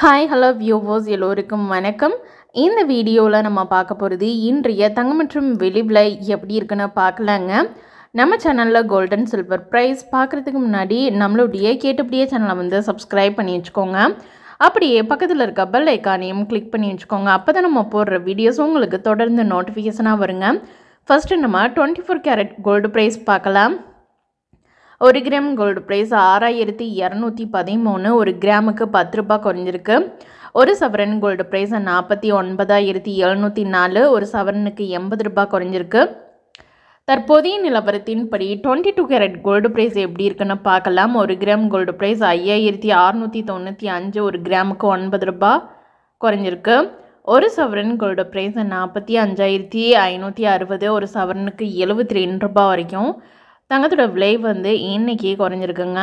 hi hello viewers எல்லோருக்கும் வணக்கம் இந்த வீடியோவில் நம்ம பார்க்க போகிறது இன்றைய தங்க மற்றும் வெளிவில் எப்படி இருக்குன்னு பார்க்கலாங்க நம்ம சேனலில் கோல்டன் சில்வர் ப்ரைஸ் பார்க்குறதுக்கு முன்னாடி நம்மளுடைய கேட்டபடியே சேனலை வந்து சப்ஸ்கிரைப் பண்ணி வச்சுக்கோங்க அப்படியே பக்கத்தில் இருக்க பெல் ஐக்கானையும் கிளிக் பண்ணி வச்சுக்கோங்க அப்போ தான் நம்ம போடுற வீடியோஸும் உங்களுக்கு தொடர்ந்து நோட்டிஃபிகேஷனாக வருங்க ஃபஸ்ட்டு நம்ம twenty four carat gold price பார்க்கலாம் ஒரு கிராம் கோல்டு ப்ரைஸ் ஆறாயிரத்தி இரநூத்தி பதிமூணு ஒரு கிராமுக்கு பத்து ரூபாய் குறைஞ்சிருக்கு ஒரு சவரன் கோல்டு ப்ரைஸ் நாற்பத்தி ஒன்பதாயிரத்தி எழுநூற்றி நாலு ஒரு சவரனுக்கு எண்பது ரூபாய் குறைஞ்சிருக்கு தற்போதைய நிலவரத்தின்படி twenty two carat gold price எப்படி இருக்குன்னு பார்க்கலாம் ஒரு கிராம் கோல்டு ப்ரைஸ் ஐயாயிரத்தி அறுநூத்தி தொண்ணூற்றி அஞ்சு ஒரு கிராமுக்கு ஒன்பது ரூபாய் குறைஞ்சிருக்கு ஒரு சவரன் கோல்டு ப்ரைஸ் நாற்பத்தி அஞ்சாயிரத்தி ஐநூற்றி அறுபது ஒரு சவரனுக்கு எழுபத்தி ரெண்டு ரூபாய் வரைக்கும் தங்கத்தோட விலை வந்து இன்றைக்கி குறைஞ்சிருக்குங்க